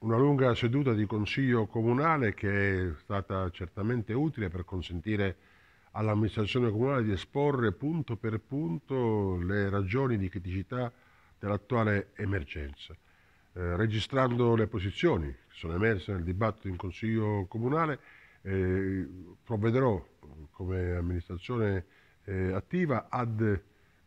una lunga seduta di consiglio comunale che è stata certamente utile per consentire all'amministrazione comunale di esporre punto per punto le ragioni di criticità dell'attuale emergenza, eh, registrando le posizioni che sono emerse nel dibattito in consiglio comunale. Eh, provvederò come amministrazione eh, attiva ad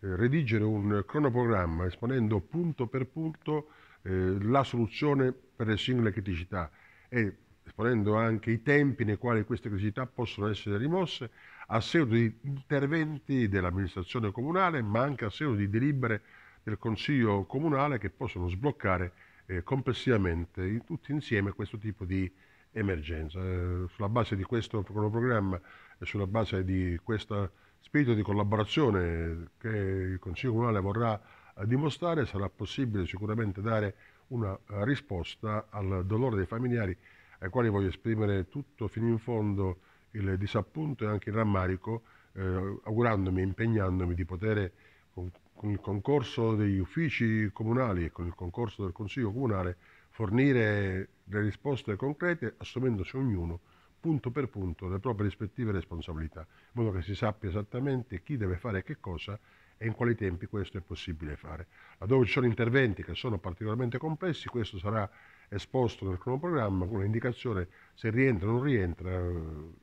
eh, redigere un cronoprogramma esponendo punto per punto eh, la soluzione per le singole criticità e esponendo anche i tempi nei quali queste criticità possono essere rimosse a seguito di interventi dell'amministrazione comunale, ma anche a seguito di delibere del Consiglio comunale che possono sbloccare eh, complessivamente in, tutti insieme questo tipo di emergenza. Eh, sulla base di questo cronoprogramma e sulla base di questa spirito di collaborazione che il Consiglio Comunale vorrà eh, dimostrare sarà possibile sicuramente dare una eh, risposta al dolore dei familiari ai quali voglio esprimere tutto fino in fondo il disappunto e anche il rammarico, eh, augurandomi e impegnandomi di poter con, con, il concorso degli uffici comunali e con il concorso del Consiglio Comunale fornire le risposte concrete assumendosi ognuno punto per punto le proprie rispettive responsabilità, in modo che si sappia esattamente chi deve fare che cosa e in quali tempi questo è possibile fare. Laddove ci sono interventi che sono particolarmente complessi, questo sarà esposto nel cronoprogramma con un'indicazione se rientra o non rientra eh,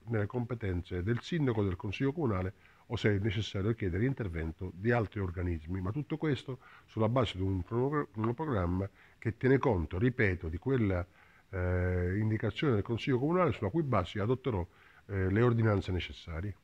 nelle competenze del sindaco, del consiglio comunale o se è necessario chiedere intervento di altri organismi, ma tutto questo sulla base di un cronoprogramma che tiene conto, ripeto, di quella eh, indicazione del Consiglio Comunale sulla cui base adotterò eh, le ordinanze necessarie.